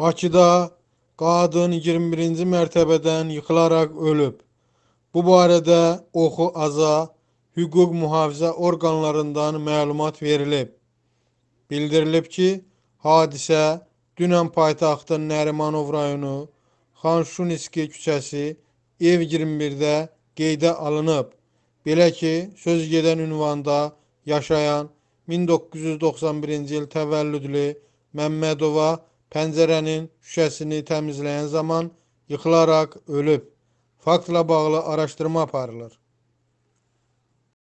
Bakıda qadın 21-ci mərtəbədən yıxılaraq ölüb. Bu barədə Oxu Aza hüquq mühafizə orqanlarından məlumat verilib. Bildirilib ki, hadisə dünən paytaxtın Nərimanov rayonu Xanşuniski küçəsi ev 21-də qeydə alınıb. Belə ki, söz gedən ünvanda yaşayan 1991-ci il təvəllüdlü Məmmədova pəncərənin şüşəsini təmizləyən zaman yıxılaraq ölüb. Faktla bağlı araşdırma aparılır.